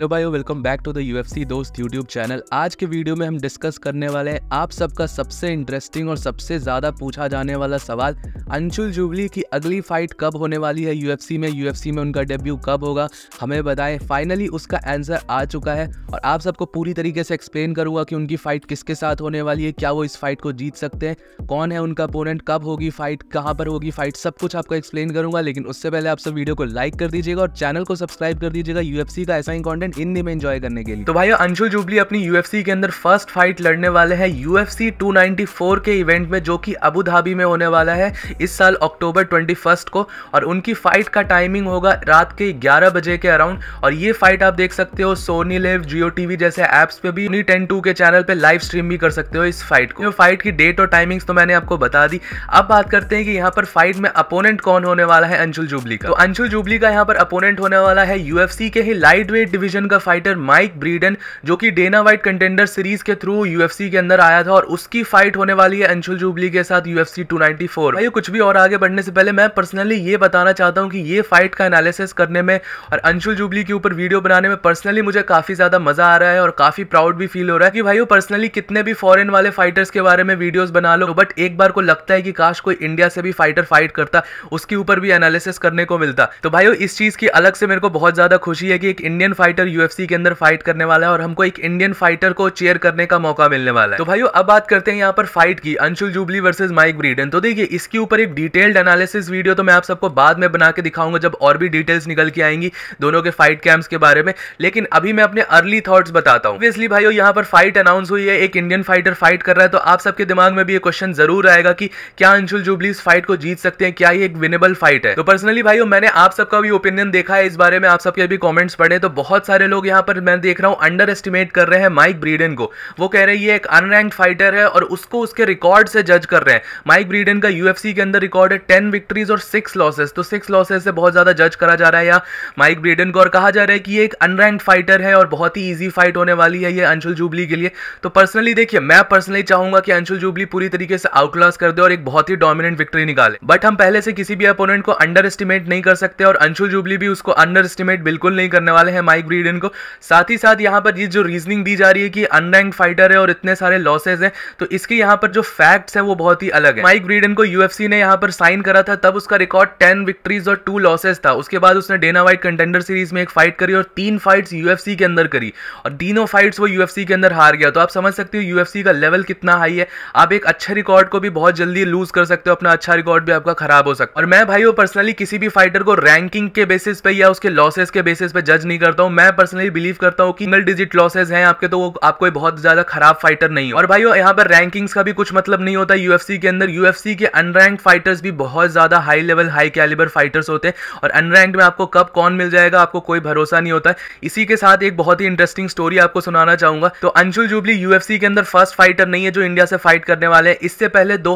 hello भाई welcome back to the UFC दोस्त YouTube channel आज के वीडियो में हम डिस्कस करने वाले हैं आप सबका सबसे इंटरेस्टिंग और सबसे ज़्यादा पूछा जाने वाला सवाल अंशुल जुबली की अगली फाइट कब होने वाली है यूएफसी में यूएफसी में उनका डेब्यू कब होगा हमें बताएं फाइनली उसका आंसर आ चुका है और आप सबको पूरी तरीके से एक्सप्लेन करूँगा कि उनकी फ़ाइट किसके साथ होने वाली है क्या वो इस फाइट को जीत सकते हैं कौन है उनका अपोनेंट कब होगी फाइट कहाँ पर होगी फाइट सब कुछ आपको एक्सप्लेन करूँगा लेकिन उससे पहले आप सब वीडियो को लाइक कर दीजिएगा और चैनल को सब्सक्राइब कर दीजिएगा यूएफसी का ऐसा ही कॉन्टेंट कंटेंट हिंदी में एंजॉय करने के लिए तो भाई अंशु जुबली अपनी यूएफसी के अंदर फर्स्ट फाइट लड़ने वाले हैं यूएफसी 294 के इवेंट में जो कि अबू धाबी में होने वाला है इस साल अक्टूबर 21 को और उनकी फाइट का टाइमिंग होगा रात के 11 बजे के अराउंड और ये फाइट आप देख सकते हो सोनी लेव जियो टीवी जैसे एप्स पे भी टेन टू के चैनल पे लाइव स्ट्रीम भी कर सकते हो इस फाइट को फाइट तो की डेट और टाइमिंग्स तो मैंने आपको बता दी अब बात करते हैं कि यहाँ पर फाइट में अपोनेंट कौन होने वाला है अंशुल जुबली का तो अंशुल जुबली का यहाँ पर अपोनेंट होने वाला है यूएफसी के ही लाइट वेट डिविजन डिवीजन का फाइटर माइक ब्रीडन जो कि डेना वाइट कंटेंडर सीरीज के थ्रू यूएफसी के अंदर आया था और उसकी फाइट होने वाली है अंशुल जुबली के साथ यूएफसी 294 भाई कुछ भी और आगे बढ़ने से पहले मैं पर्सनली ये बताना चाहता हूँ कि ये फाइट का एनालिसिस करने में और अंशुल जुबली के ऊपर वीडियो बनाने में पर्सनली मुझे काफी ज्यादा मजा आ रहा है और काफी प्राउड भी फील हो रहा है कि भाई पर्सनली कितने भी फॉरन वाले फाइटर्स के बारे में वीडियोज बना लो बट एक बार को लगता है कि काश कोई इंडिया से भी फाइटर फाइट करता उसके ऊपर भी एनालिसिस करने को मिलता तो भाई इस चीज की अलग से मेरे को बहुत ज्यादा खुशी है कि एक इंडियन फाइटर फाइटर यूएफसी के अंदर फाइट करने वाला है और हमको एक इंडियन फाइटर को चेयर करने का मौका मिलने वाला है तो भाइयों अब बात करते हैं यहाँ पर फाइट की Anshul Jubli versus Mike Breeden तो देखिए इसके ऊपर एक डिटेल्ड एनालिसिस वीडियो तो मैं आप सबको बाद में बना के दिखाऊंगा जब और भी डिटेल्स निकल के आएंगी दोनों के फाइट कैम्प्स के बारे में लेकिन अभी मैं अपने अर्ली थॉट्स बताता हूँ इसलिए भाइयों यहाँ पर फाइट अनाउंस हुई है एक इंडियन फाइटर फाइट कर रहा है तो आप सबके दिमाग में भी ये क्वेश्चन जरूर आएगा कि क्या अंशुल जुबली इस फाइट को जीत सकते हैं क्या ये एक विनेबल फाइट है तो पर्सनली भाइयों मैंने आप सबका भी ओपिनियन देखा है इस बारे में आप सबके अभी कॉमेंट्स पढ़े तो बहुत सारे सारे लोग यहाँ पर मैं देख रहा हूँ अंडर एस्टिमेट कर रहे हैं माइक ब्रीडन को वो कह रहे हैं ये एक अनरैंक फाइटर है और उसको उसके रिकॉर्ड से जज कर रहे हैं माइक ब्रीडन का यू के अंदर रिकॉर्ड है टेन विक्ट्रीज और सिक्स लॉसेस तो सिक्स लॉसेस से बहुत ज़्यादा जज करा जा रहा है या माइक ब्रीडन को और कहा जा रहा है कि ये एक अनरैंक फाइटर है और बहुत ही ईजी फाइट होने वाली है ये अंशुल जुबली के लिए तो पर्सनली देखिए मैं पर्सनली चाहूंगा कि अंशुल जुबली पूरी तरीके से आउटक्लास कर दे और एक बहुत ही डोमिनेंट विक्ट्री निकाले बट हम पहले से किसी भी अपोनेंट को अंडर एस्टिमेट नहीं कर सकते और अंशुल जुबली भी उसको अंडर एस्टिमेट बिल्कुल नहीं करने वाले हैं माइक ब्रीडन स्वीडन को साथ ही साथ यहाँ पर ये जो रीजनिंग दी जा रही है कि अनरैंक फाइटर है और इतने सारे लॉसेज हैं तो इसके यहाँ पर जो फैक्ट्स हैं वो बहुत ही अलग है माइक ब्रीडन को यूएफसी ने यहाँ पर साइन करा था तब उसका रिकॉर्ड टेन विक्ट्रीज और टू लॉसेज था उसके बाद उसने डेना वाइट कंटेंडर सीरीज में एक फाइट करी और तीन फाइट्स यूएफसी के अंदर करी और तीनों फाइट्स वो यूएफसी के अंदर हार गया तो आप समझ सकते हो यूएफसी का लेवल कितना हाई है आप एक अच्छे रिकॉर्ड को भी बहुत जल्दी लूज कर सकते हो अपना अच्छा रिकॉर्ड भी आपका खराब हो सकता है और मैं भाई वो पर्सनली किसी भी फाइटर को रैंकिंग के बेसिस पे या उसके लॉसेस के बेसिस पे जज नहीं करता हूं मैं मैं पर्सनली बिलीव करता हूँ कि सिंगल डिजिट लॉसेज हैं आपके तो वो आपको बहुत ज्यादा खराब फाइटर नहीं हो और भाई यहाँ पर रैंकिंग्स का भी कुछ मतलब नहीं होता यूएफसी के अंदर यूएफसी के अनरैंक फाइटर्स भी बहुत ज्यादा high level high calibre fighters होते हैं और अनरैंक में आपको कब कौन मिल जाएगा आपको कोई भरोसा नहीं होता इसी के साथ एक बहुत ही इंटरेस्टिंग स्टोरी आपको सुनाना चाहूंगा तो अंशुल जुबली यूएफसी के अंदर फर्स्ट फाइटर नहीं है जो इंडिया से फाइट करने वाले हैं इससे पहले दो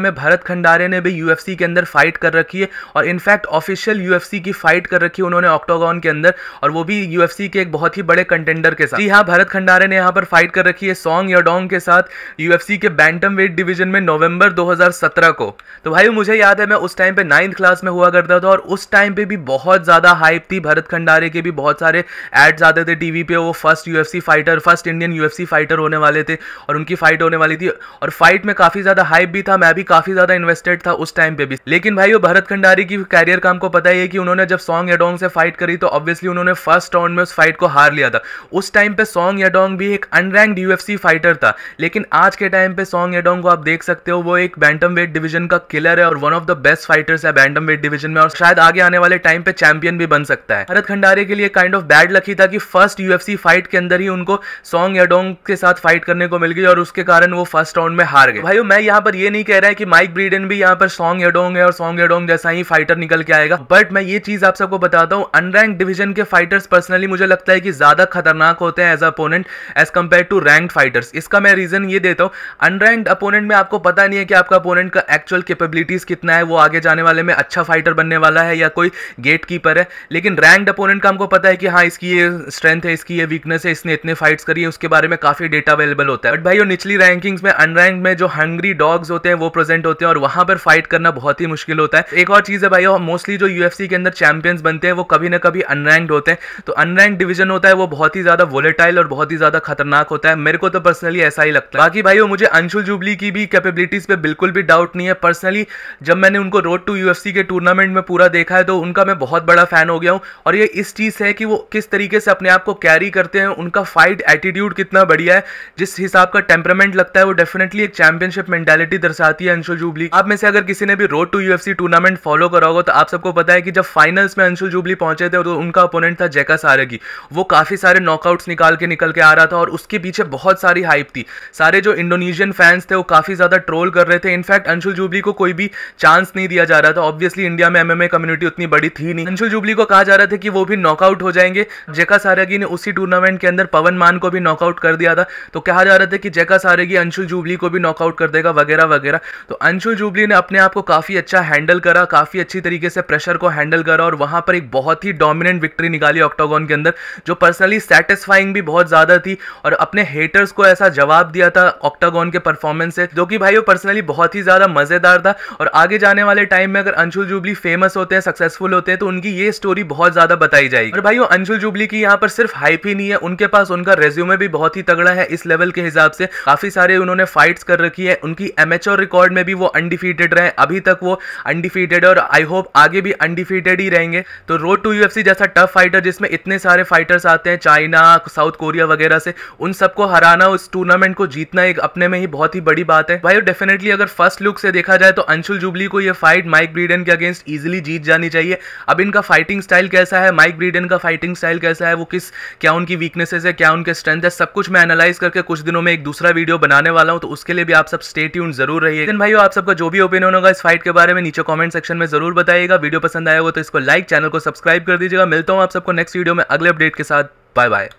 में भरत खंडारे ने भी यूएफसी के अंदर फाइट कर रखी है और इनफैक्ट ऑफिशियल यूएफसी की फाइट कर रखी है उन्होंने ऑक्टोगॉन के अंदर और वो भी यूएफसी के एक बहुत ही बड़े कंटेंडर के साथ जी हाँ भरत खंडारे ने यहाँ पर फाइट कर रखी है सॉन्ग योडोंग के साथ यूएफसी के बैंटम वेट डिवीजन में नवंबर 2017 को तो भाई मुझे याद है मैं उस टाइम पे नाइन्थ क्लास में हुआ करता था और उस टाइम पे भी बहुत ज़्यादा हाइप थी भरत खंडारे के भी बहुत सारे एड्स आते थे टीवी पे वो first UFC fighter first Indian UFC fighter होने वाले थे और उनकी फाइट होने वाली थी और फाइट में काफ़ी ज़्यादा हाइप भी था मैं भी काफ़ी ज़्यादा इन्वेस्टेड था उस टाइम पे भी लेकिन भाई वो भरत खंडारी की कैरियर का हमको पता ही है कि उन्होंने जब सॉन्ग एडोंग से फाइट करी तो ऑब्वियसली उन्होंने फर्स्ट राउंड राउंड में उस फाइट को हार लिया था उस टाइम पे सॉन्ग याडोंग भी एक अनरैंक्ड यूएफसी फाइटर था लेकिन आज के टाइम पे सॉन्ग याडोंग को आप देख सकते हो वो एक बैंटम वेट डिवीजन का किलर है और one of the best fighters है बैंटम वेट डिवीजन में और शायद आगे आने वाले टाइम पे चैंपियन भी बन सकता है भारत खंडारे के लिए काइंड ऑफ बैड लकी था कि फर्स्ट यूएफसी फाइट के अंदर ही उनको सॉन्ग याडोंग के साथ फाइट करने को मिल गई और उसके कारण वो फर्स्ट राउंड में हार गए भाई मैं यहाँ पर ये नहीं कह रहा है कि माइक ब्रीडन भी यहाँ पर सॉन्ग याडोंग है और सॉन्ग याडोंग जैसा ही फाइटर निकल के आएगा बट मैं ये चीज आप सबको बताता हूँ अनरैंक डिवीजन के फाइटर्स पर्सनल पर्सनली मुझे लगता है कि ज़्यादा खतरनाक होते हैं as opponent as compared to ranked fighters इसका मैं रीज़न ये देता हूँ अनरैंक्ड अपोनेंट में आपको पता नहीं है कि आपका अपोनेंट का एक्चुअल कैपेबिलिटीज़ कितना है वो आगे जाने वाले में अच्छा फाइटर बनने वाला है या कोई गेट कीपर है लेकिन रैंक्ड अपोनेंट का हमको पता है कि हाँ इसकी ये स्ट्रेंथ है इसकी ये वीकनेस है इसने इतने फाइट्स करी है उसके बारे में काफ़ी डेटा अवेलेबल होता है बट भाई वो निचली रैंकिंग्स में अनरैंक में जो हंग्री डॉग्स होते हैं वो प्रेजेंट होते हैं और वहां पर फाइट करना बहुत ही मुश्किल होता है एक और चीज़ है भाई मोस्टली जो यूएफसी के अंदर चैंपियंस बनते हैं वो कभी ना कभी अनरैंक्ड होते हैं तो अन अनरैंक डिवीजन होता है वो बहुत ही ज्यादा वोलेटाइल और बहुत ही ज्यादा खतरनाक होता है मेरे को तो पर्सनली ऐसा ही लगता है बाकी भाई मुझे अंशुल जुबली की भी कैपेबिलिटीज पे बिल्कुल भी डाउट नहीं है पर्सनली जब मैंने उनको रोड टू यूएफसी के टूर्नामेंट में पूरा देखा है तो उनका मैं बहुत बड़ा फैन हो गया हूँ और ये इस चीज है कि वो किस तरीके से अपने आप को कैरी करते हैं उनका फाइट एटीट्यूड कितना बढ़िया है जिस हिसाब का टेम्परामेंट लगता है वो डेफिनेटली एक चैंपियनशिप मेंटेलिटी दर्शाती है अंशुल जुबली आप में से अगर किसी ने भी road to UFC tournament follow करा होगा तो आप सबको पता है कि जब फाइनल्स में अंशुल जुबली पहुंचे थे तो उनका ओपोनेंट था जैका सारे लगी वो काफ़ी सारे नॉकआउट्स निकाल के निकल के आ रहा था और उसके पीछे बहुत सारी हाइप थी सारे जो इंडोनेशियन फैंस थे वो काफ़ी ज़्यादा ट्रोल कर रहे थे इनफैक्ट अंशुल जुबली को कोई भी चांस नहीं दिया जा रहा था ऑब्वियसली इंडिया में एम कम्युनिटी उतनी बड़ी थी नहीं अंशुल जुबली को कहा जा रहा था कि वो भी नॉकआउट हो जाएंगे जेका सारेगी ने उसी टूर्नामेंट के अंदर पवन मान को भी नॉकआउट कर दिया था तो कहा जा रहा था कि जेका सारेगी अंशुल जुबली को भी नॉकआउट कर देगा वगैरह वगैरह तो अंशुल जुबली ने अपने आप को काफ़ी अच्छा हैंडल करा काफ़ी अच्छी तरीके से प्रेशर को हैंडल करा और वहाँ पर एक बहुत ही डोमिनेंट विक्ट्री निकाली ऑक्टागॉन के अंदर जो पर्सनली सेटिस्फाइंग भी बहुत ज़्यादा थी और अपने हेटर्स को ऐसा जवाब दिया था ऑक्टागॉन के परफॉर्मेंस से जो कि भाई वो पर्सनली बहुत ही ज़्यादा मज़ेदार था और आगे जाने वाले टाइम में अगर अंशुल जुबली फेमस होते हैं सक्सेसफुल होते हैं तो उनकी ये स्टोरी बहुत ज़्यादा बताई जाएगी और भाई वो अंशुल जुबली की यहाँ पर सिर्फ हाइप ही नहीं है उनके पास उनका रेज्यूमे भी बहुत ही तगड़ा है इस लेवल के हिसाब से काफ़ी सारे उन्होंने फाइट्स कर रखी है उनकी एमेच्योर रिकॉर्ड में भी वो अनडिफीटेड रहे अभी तक वो अनडिफीटेड और आई होप आगे भी अनडिफीटेड ही रहेंगे तो रोड टू यूएफसी जैसा टफ फाइटर जिसमें इतने सारे फाइटर्स आते हैं चाइना साउथ कोरिया वगैरह से उन सबको हराना उस टूर्नामेंट को जीतना एक अपने में ही बहुत ही बड़ी बात है भाई डेफिनेटली अगर फर्स्ट लुक से देखा जाए तो अंशुल जुबली को यह फाइट माइक ब्रीडन के अगेंस्ट ईजिली जीत जानी चाहिए अब इनका फाइटिंग स्टाइल कैसा है माइक ब्रीडन का फाइटिंग स्टाइल कैसा है वो किस क्या उनकी वीकनेसेस है क्या उनके स्ट्रेंथ है सब कुछ मैं एनालाइज करके कुछ दिनों में एक दूसरा वीडियो बनाने वाला हूँ तो उसके लिए भी आप सब स्टेट यून जरूर रहिए लेकिन भाई आप सबका जो भी ओपिनियन होगा इस फाइट के बारे में नीचे कॉमेंट सेक्शन में जरूर बताइएगा वीडियो पसंद आया तो इसको लाइक चैनल को सब्सक्राइब कर दीजिएगा मिलता हूँ आप सबको नेक्स्ट वीडियो में मैं अगले अपडेट के साथ बाय बाय